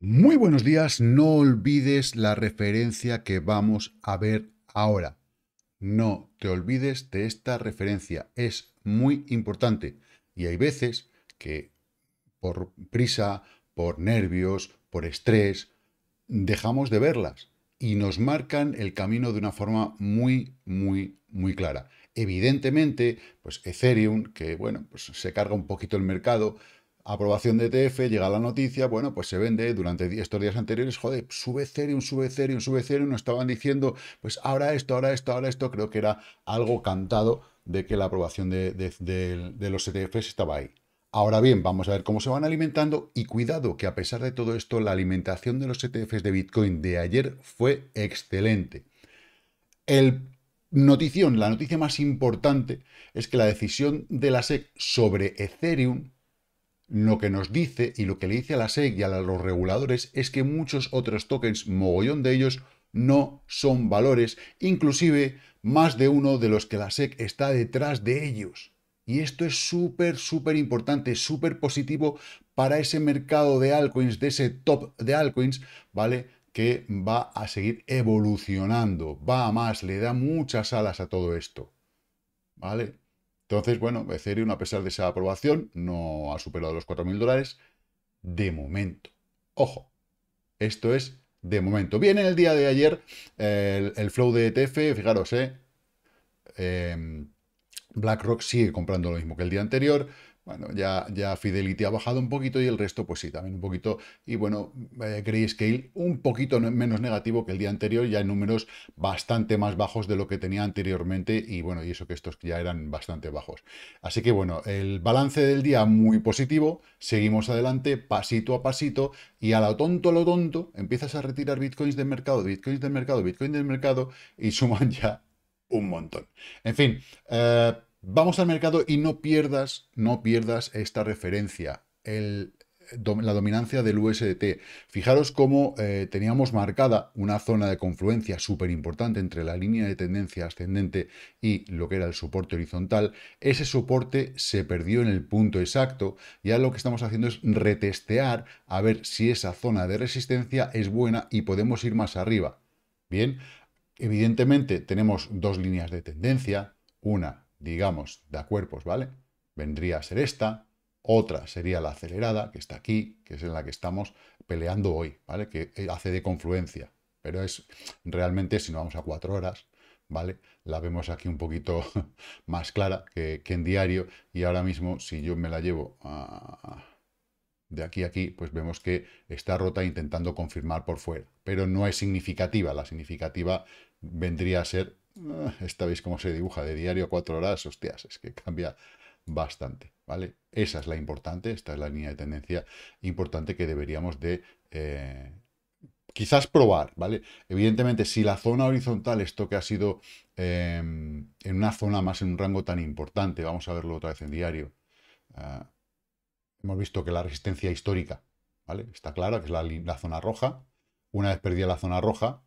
Muy buenos días, no olvides la referencia que vamos a ver ahora. No te olvides de esta referencia, es muy importante. Y hay veces que por prisa, por nervios, por estrés, dejamos de verlas y nos marcan el camino de una forma muy, muy, muy clara. Evidentemente, pues Ethereum, que bueno, pues se carga un poquito el mercado, aprobación de ETF, llega la noticia, bueno, pues se vende durante estos días anteriores, joder, sube Ethereum, sube Ethereum, sube Ethereum, nos estaban diciendo, pues ahora esto, ahora esto, ahora esto, creo que era algo cantado de que la aprobación de, los ETFs estaba ahí. Ahora bien, vamos a ver cómo se van alimentando y cuidado que a pesar de todo esto, la alimentación de los ETFs de Bitcoin de ayer fue excelente. notición, la noticia más importante es que la decisión de la SEC sobre Ethereum lo que nos dice y lo que le dice a la SEC y a los reguladores es que muchos otros tokens, mogollón de ellos, no son valores, inclusive más de uno de los que la SEC está detrás de ellos. Y esto es súper, súper importante, súper positivo para ese mercado de altcoins, de ese top de altcoins, ¿vale? Que va a seguir evolucionando, va a más, le da muchas alas a todo esto, ¿vale? Entonces, bueno, Ethereum, a pesar de esa aprobación, no ha superado los 4.000 dólares de momento. Ojo, esto es de momento. Bien, en el día de ayer, el, flow de ETF, fijaros, eh, em, BlackRock sigue comprando lo mismo que el día anterior bueno, ya, ya Fidelity ha bajado un poquito y el resto, pues sí, también un poquito. Y bueno, Grey scale un poquito menos negativo que el día anterior, ya en números bastante más bajos de lo que tenía anteriormente. Y bueno, y eso que estos ya eran bastante bajos. Así que bueno, el balance del día muy positivo. Seguimos adelante, pasito a pasito. Y a lo tonto, lo tonto, empiezas a retirar bitcoins del mercado, bitcoins del mercado, bitcoins del mercado. Y suman ya un montón. En fin, eh, Vamos al mercado y no pierdas, no pierdas esta referencia, eh, la dominancia del USDT. Fijaros cómo eh, teníamos marcada una zona de confluencia súper importante entre la línea de tendencia ascendente y lo que era el soporte horizontal. Ese soporte se perdió en el punto exacto y ahora lo que estamos haciendo es retestear a ver si esa zona de resistencia es buena y podemos ir más arriba. Bien, evidentemente tenemos dos líneas de tendencia, una digamos, de cuerpos, ¿vale? Vendría a ser esta, otra sería la acelerada, que está aquí, que es en la que estamos peleando hoy, ¿vale? Que eh, hace de confluencia, pero es realmente, si no vamos a cuatro horas, ¿vale? La vemos aquí un poquito más clara que, en diario, y ahora mismo, si yo me la llevo de aquí a aquí, pues vemos que está rota intentando confirmar por fuera. Pero no es significativa. La significativa vendría a ser Ah, esta veis cómo se dibuja de diario a cuatro horas, hostias, es que cambia bastante, ¿vale? Esa es la importante, esta es la línea de tendencia importante que deberíamos de eh, quizás probar, ¿vale? Evidentemente, si la zona horizontal, esto que ha sido em, en una zona más, en un rango tan importante, vamos a verlo otra vez en diario, ah, hemos visto que la resistencia histórica, ¿vale? Está clara, que es la, la zona roja, una vez perdida la zona roja,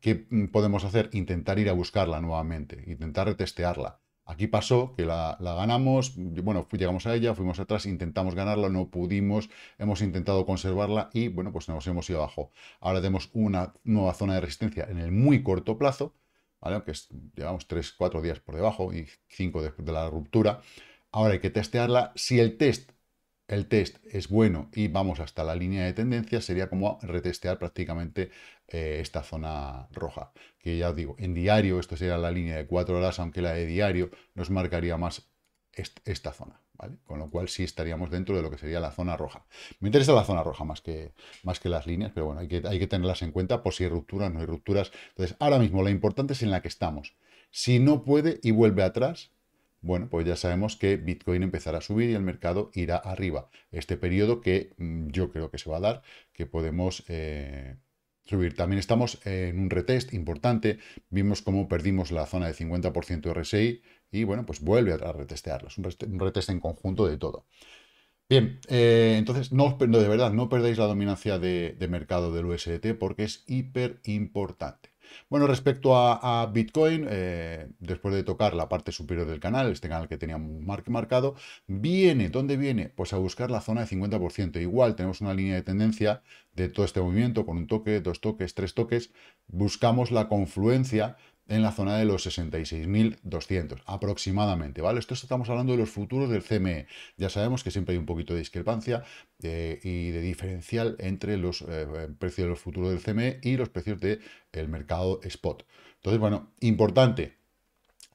¿Qué mm, podemos hacer? Intentar ir a buscarla nuevamente, intentar testearla. Aquí pasó que la, ganamos, bueno, llegamos a ella, fuimos atrás, intentamos ganarla, no pudimos, hemos intentado conservarla y, bueno, pues nos hemos ido abajo. Ahora tenemos una nueva zona de resistencia en el muy corto plazo, ¿vale? Aunque llevamos 3, 4 días por debajo y 5 después de la ruptura. Ahora hay que testearla. Si el test el test es bueno y vamos hasta la línea de tendencia, sería como retestear prácticamente eh, esta zona roja. Que ya os digo, en diario, esto sería la línea de cuatro horas, aunque la de diario nos marcaría más esta zona. ¿Vale? Con lo cual sí estaríamos dentro de lo que sería la zona roja. Me interesa la zona roja más que, más que las líneas, pero bueno, hay que, hay que tenerlas en cuenta por si hay rupturas, no hay rupturas. Entonces, ahora mismo lo importante es en la que estamos. Si no puede y vuelve atrás, bueno, pues ya sabemos que Bitcoin empezará a subir y el mercado irá arriba. Este periodo que mm, yo creo que se va a dar, que podemos eh, subir. También estamos en un retest importante. Vimos cómo perdimos la zona de 50% RSI y bueno, pues vuelve a retestearlo. Es un retest en conjunto de todo. Bien, eh, entonces, no, de verdad, no perdáis la dominancia de, de mercado del USDT porque es hiper importante. Bueno, respecto a, Bitcoin, eh, después de tocar la parte superior del canal, este canal que teníamos marcado, viene, ¿dónde viene? Pues a buscar la zona de 50%. Igual tenemos una línea de tendencia de todo este movimiento, con un toque, dos toques, tres toques, buscamos la confluencia en la zona de los 66.200 aproximadamente, ¿vale? Esto estamos hablando de los futuros del CME. Ya sabemos que siempre hay un poquito de discrepancia eh, y de diferencial entre los eh, precios de los futuros del CME y los precios del el mercado spot. Entonces, bueno, importante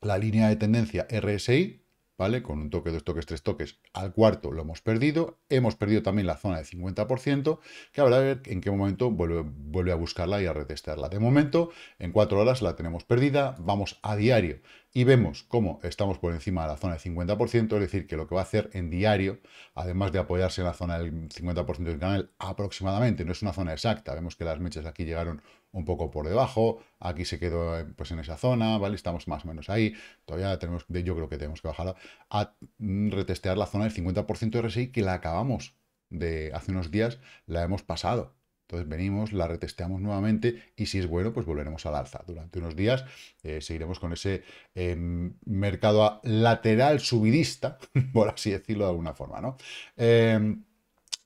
la línea de tendencia RSI, ¿vale? Con un toque, dos toques, tres toques. Al cuarto lo hemos perdido. Hemos perdido también la zona de 50%, que habrá que ver en qué momento vuelve, vuelve a buscarla y a retestarla. De momento, en cuatro horas la tenemos perdida. Vamos a diario y vemos cómo estamos por encima de la zona del 50%, es decir, que lo que va a hacer en diario, además de apoyarse en la zona del 50% del canal aproximadamente, no es una zona exacta, vemos que las mechas aquí llegaron un poco por debajo, aquí se quedó pues en esa zona, ¿vale? Estamos más o menos ahí, todavía tenemos, yo creo que tenemos que bajar a, a retestear la zona del 50% de RSI que la acabamos de hace unos días, la hemos pasado, entonces venimos, la retesteamos nuevamente y si es bueno, pues volveremos al alza. Durante unos días eh, seguiremos con ese em, mercado lateral subidista, por así decirlo de alguna forma, ¿no? Em,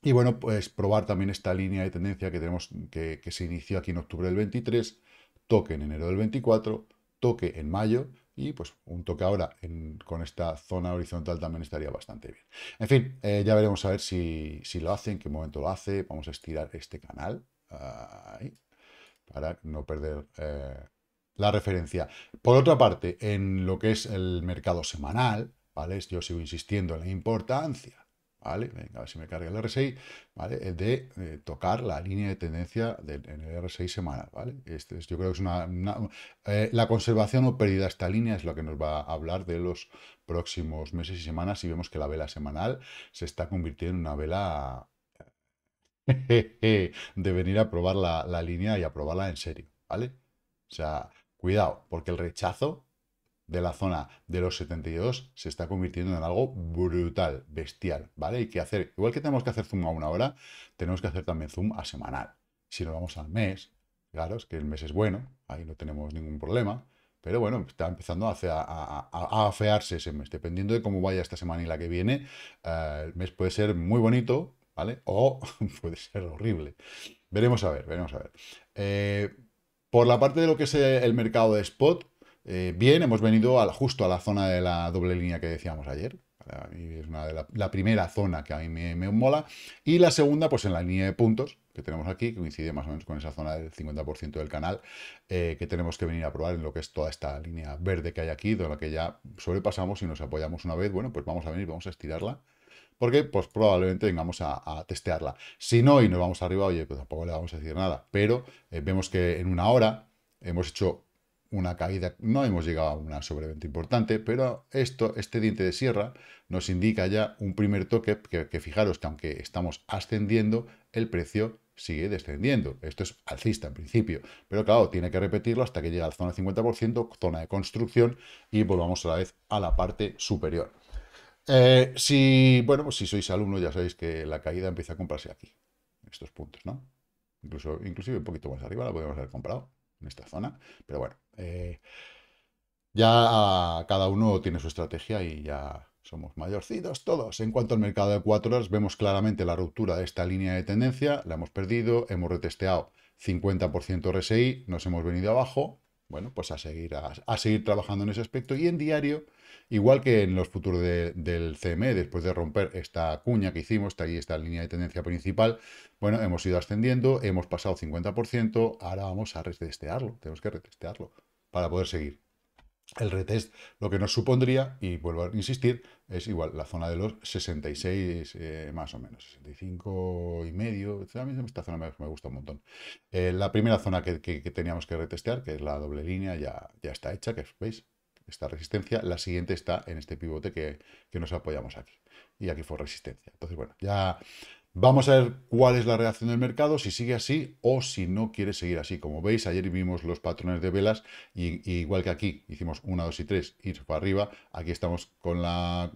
y bueno, pues probar también esta línea de tendencia que tenemos que, que se inició aquí en octubre del 23, toque en enero del 24, toque en mayo y pues un toque ahora con esta zona horizontal también estaría bastante bien. En fin, eh, ya veremos a ver si, lo hace, en qué momento lo hace. Vamos a estirar este canal para no perder eh, la referencia. Por otra parte, en lo que es el mercado semanal, ¿vale? Yo sigo insistiendo en la importancia ¿vale? Venga, a ver si me carga el RSI, ¿vale? De eh, tocar la línea de tendencia en el RSI semanal, ¿vale? Este yo creo que es una... Eh, la conservación o pérdida de esta línea es lo que nos va a hablar de los próximos meses y semanas si vemos que la vela semanal se está convirtiendo en una vela de venir a probar la, la línea y a probarla en serio, ¿vale? O sea, cuidado, porque el rechazo de la zona de los 72 se está convirtiendo en algo brutal, bestial, ¿vale? Y que hacer, igual que tenemos que hacer zoom a una hora, tenemos que hacer también zoom a semanal. Si nos vamos al mes, fijaros que el mes es bueno, ahí no tenemos ningún problema, pero bueno, está empezando a, hacer, a, afearse ese mes. Dependiendo de cómo vaya esta semana y la que viene, eh, el mes puede ser muy bonito, ¿vale? O puede ser horrible. Veremos a ver, veremos a ver. Eh, por la parte de lo que es el mercado de spot, eh, bien, hemos venido justo a la zona de la doble línea que decíamos ayer. es la, primera zona que a mí me, mola. Y la segunda, pues en la línea de puntos que tenemos aquí, que coincide más o menos con esa zona del 50% del canal, eh, que tenemos que venir a probar en lo que es toda esta línea verde que hay aquí, de la que ya sobrepasamos y nos apoyamos una vez. Bueno, pues vamos a venir, vamos a estirarla porque pues probablemente vengamos a, testearla. Si no y nos vamos arriba, oye, pues tampoco le vamos a decir nada, pero eh, vemos que en una hora hemos hecho una caída, no hemos llegado a una sobreventa importante, pero esto, este diente de sierra nos indica ya un primer toque que, fijaros que aunque estamos ascendiendo, el precio sigue descendiendo. Esto es alcista en principio, pero claro, tiene que repetirlo hasta que llegue a la zona del 50%, zona de construcción y volvamos a la vez a la parte superior. Eh, si, bueno, pues si sois alumno ya sabéis que la caída empieza a comprarse aquí, estos puntos, ¿no? Incluso, inclusive un poquito más arriba la podemos haber comprado en esta zona. Pero bueno, eh, ya cada uno tiene su estrategia y ya somos mayorcidos todos. En cuanto al mercado de 4 horas, vemos claramente la ruptura de esta línea de tendencia, la hemos perdido, hemos retesteado 50% RSI, nos hemos venido abajo, bueno, pues a seguir, a, seguir trabajando en ese aspecto y en diario, igual que en los futuros del CME, después de romper esta cuña que hicimos, está ahí esta línea de tendencia principal, bueno, hemos ido ascendiendo, hemos pasado 50%, ahora vamos a retestearlo, tenemos que retestearlo para poder seguir. El retest lo que nos supondría, y vuelvo a insistir, es igual la zona de los 66 eh, más o menos, 65 y medio, a esta zona me, gusta un montón. Eh, la primera zona que, que, teníamos que retestear, que es la doble línea, ya, ya está hecha, que veis, esta resistencia, la siguiente está en este pivote que, que nos apoyamos aquí, y aquí fue resistencia. Entonces, bueno, ya Vamos a ver cuál es la reacción del mercado, si sigue así o si no quiere seguir así. Como veis, ayer vimos los patrones de velas y, igual que aquí hicimos 1, 2 y 3 y para arriba, aquí estamos con la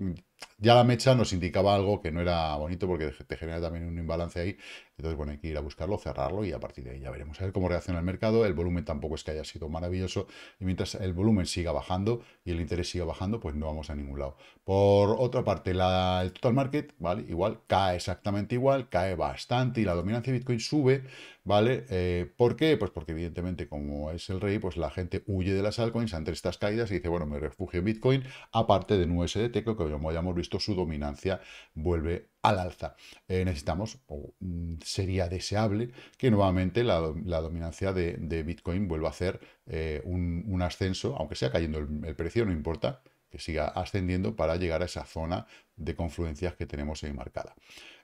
ya la mecha nos indicaba algo que no era bonito porque te genera también un imbalance ahí. Entonces, bueno, hay que ir a buscarlo, cerrarlo y a partir de ahí ya veremos a ver cómo reacciona el mercado. El volumen tampoco es que haya sido maravilloso. Y mientras el volumen siga bajando y el interés siga bajando, pues no vamos a ningún lado. Por otra parte, la, el total market, ¿vale? Igual, cae exactamente igual, cae bastante y la dominancia de Bitcoin sube, ¿vale? Eh, ¿Por qué? Pues porque evidentemente, como es el rey, pues la gente huye de las altcoins ante estas caídas y dice, bueno, me refugio en Bitcoin, aparte de un USDT, que como llamamos visto, su dominancia vuelve al alza. Eh, necesitamos, o mm, sería deseable, que nuevamente la, dominancia de, Bitcoin vuelva a hacer eh, un, ascenso, aunque sea cayendo el, precio, no importa, que siga ascendiendo para llegar a esa zona de confluencias que tenemos ahí marcada.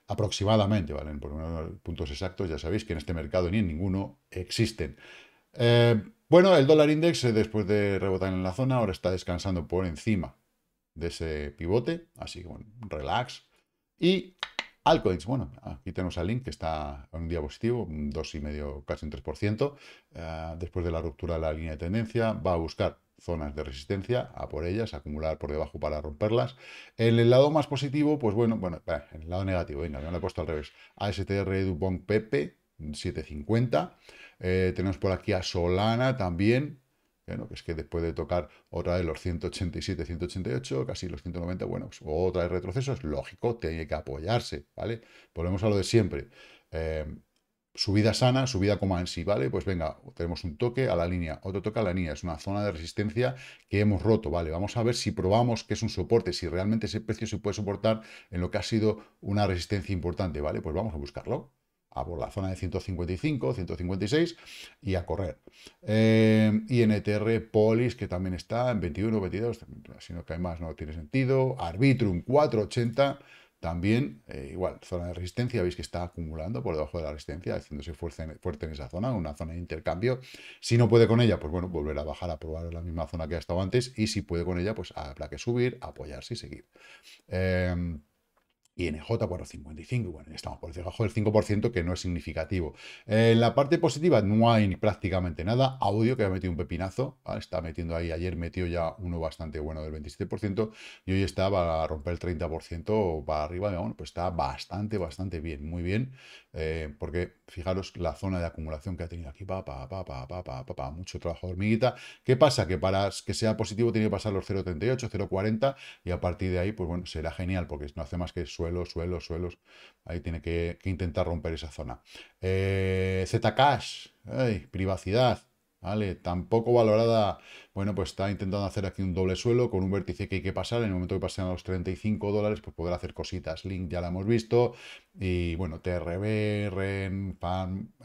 Aproximadamente, ¿vale? Por unos puntos exactos, ya sabéis que en este mercado ni en ninguno existen. Eh, bueno, el dólar index, después de rebotar en la zona, ahora está descansando por encima de ese pivote. Así que, bueno, relax. Y altcoins, bueno, aquí tenemos al link que está en un día positivo, un 2,5, casi un 3%. Eh, después de la ruptura de la línea de tendencia, va a buscar zonas de resistencia, a por ellas, acumular por debajo para romperlas. En el lado más positivo, pues bueno, bueno, eh, en el lado negativo, venga, yo lo he puesto al revés. ASTR Dupont Pepe, 750. Eh, tenemos por aquí a Solana también, bueno, que es que después de tocar otra de los 187, 188, casi los 190, bueno, pues otra de retroceso, es lógico, tiene que apoyarse, ¿vale? Volvemos a lo de siempre. Eh, subida sana, subida como en sí, ¿vale? Pues venga, tenemos un toque a la línea, otro toque a la línea, es una zona de resistencia que hemos roto, ¿vale? Vamos a ver si probamos que es un soporte, si realmente ese precio se puede soportar en lo que ha sido una resistencia importante, ¿vale? Pues vamos a buscarlo a por la zona de 155, 156 y a correr. y eh, ntr Polis, que también está en 21, 22, sino no además no tiene sentido. Arbitrum 480, también eh, igual, zona de resistencia, veis que está acumulando por debajo de la resistencia, haciéndose fuerte en, fuerte en esa zona, una zona de intercambio. Si no puede con ella, pues bueno, volver a bajar a probar la misma zona que ha estado antes y si puede con ella, pues habrá que subir, apoyarse y seguir. Eh, j 455, bueno, estamos por debajo del 5%, que no es significativo. En eh, la parte positiva no hay prácticamente nada. Audio, que ha metido un pepinazo, está metiendo ahí, ayer metió ya uno bastante bueno del 27%, y hoy está para romper el 30% para arriba, bueno, pues está bastante, bastante bien, muy bien, eh, porque fijaros la zona de acumulación que ha tenido aquí, pa, pa, pa, pa, pa, mucho trabajo hormiguita. ¿Qué pasa? Que para que sea positivo tiene que pasar los 0.38, 0.40, y a partir de ahí, pues bueno, será genial, porque no hace más que suele suelos, suelos, suelos. Ahí tiene que, intentar romper esa zona. Eh, cash privacidad. ¿Vale? Tampoco valorada. Bueno, pues está intentando hacer aquí un doble suelo con un vértice que hay que pasar. En el momento que pasen a los 35 dólares, pues podrá hacer cositas. Link ya la hemos visto. Y bueno, TRB, REN,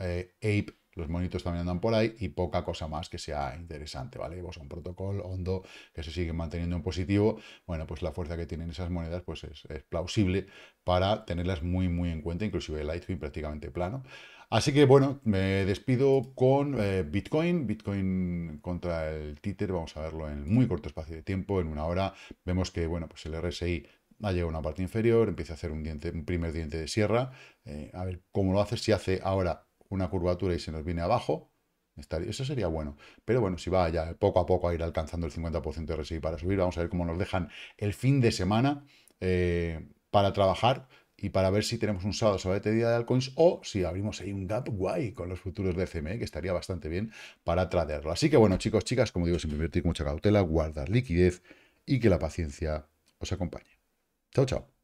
eh, APE los monitos también andan por ahí y poca cosa más que sea interesante, ¿vale? Pues un protocolo Hondo, que se sigue manteniendo en positivo. Bueno, pues la fuerza que tienen esas monedas pues es, plausible para tenerlas muy, muy en cuenta, inclusive el litecoin prácticamente plano. Así que bueno, me despido con eh, Bitcoin, Bitcoin contra el Tether, vamos a verlo en muy corto espacio de tiempo, en una hora, vemos que bueno, pues el RSI ha llegado a una parte inferior, empieza a hacer un, primer diente de sierra, eh, a ver cómo lo hace, si hace ahora una curvatura y se nos viene abajo, estaría, eso sería bueno. Pero bueno, si va ya poco a poco a ir alcanzando el 50% de RSI para subir, vamos a ver cómo nos dejan el fin de semana eh, para trabajar y para ver si tenemos un sábado sobre este día de altcoins o si abrimos ahí un gap guay con los futuros de CME, que estaría bastante bien para traerlo Así que bueno, chicos, chicas, como digo, siempre invertir con mucha cautela, guardar liquidez y que la paciencia os acompañe. Chao, chao.